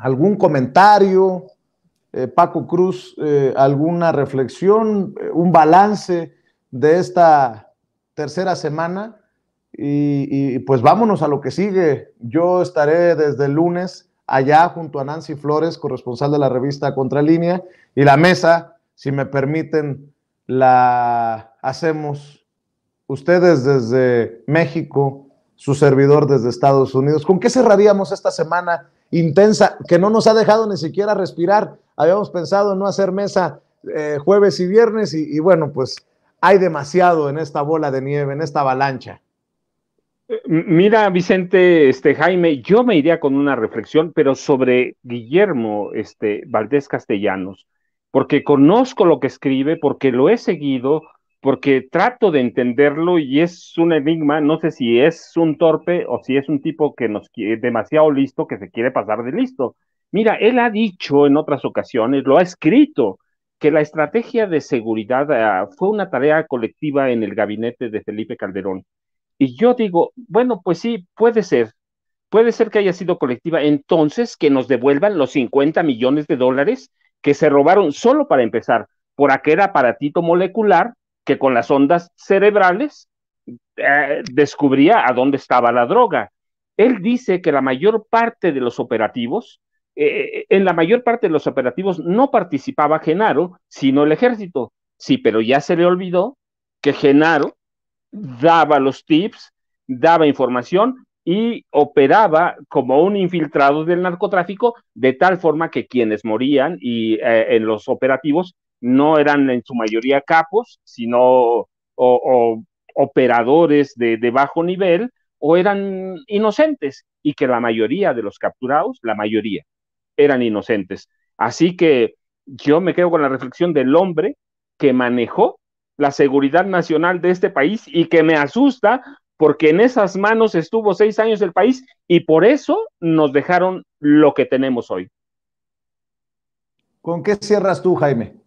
¿Algún comentario? Eh, Paco Cruz, eh, ¿alguna reflexión, eh, un balance de esta tercera semana? Y, y, pues vámonos a lo que sigue. Yo estaré desde el lunes allá junto a Nancy Flores, corresponsal de la revista Contralínea, y la mesa, si me permiten, la hacemos ustedes desde México, su servidor desde Estados Unidos. ¿Con qué cerraríamos esta semana? intensa que no nos ha dejado ni siquiera respirar. Habíamos pensado en no hacer mesa eh, jueves y viernes y, y, bueno, pues hay demasiado en esta bola de nieve, en esta avalancha. Eh, mira, Vicente, este Jaime, yo me iría con una reflexión, pero sobre Guillermo este, Valdés Castellanos, porque conozco lo que escribe, porque lo he seguido, porque trato de entenderlo y es un enigma, no sé si es un torpe o si es un tipo que nos quiere demasiado listo, que se quiere pasar de listo. Mira, él ha dicho en otras ocasiones, lo ha escrito, que la estrategia de seguridad ah, fue una tarea colectiva en el gabinete de Felipe Calderón. Y yo digo, bueno, pues sí, puede ser, puede ser que haya sido colectiva, entonces que nos devuelvan los 50 millones de dólares que se robaron solo para empezar por aquel aparatito molecular que con las ondas cerebrales eh, descubría a dónde estaba la droga. Él dice que la mayor parte de los operativos, eh, eh, en la mayor parte de los operativos no participaba Genaro, sino el ejército. Sí, pero ya se le olvidó que Genaro daba los tips, daba información y operaba como un infiltrado del narcotráfico, de tal forma que quienes morían y en los operativos no eran en su mayoría capos, sino o, operadores de, de bajo nivel o eran inocentes y que la mayoría de los capturados, la mayoría, eran inocentes. Así que yo me quedo con la reflexión del hombre que manejó la seguridad nacional de este país y que me asusta porque en esas manos estuvo seis años el país y por eso nos dejaron lo que tenemos hoy. ¿Con qué cierras tú, Jaime?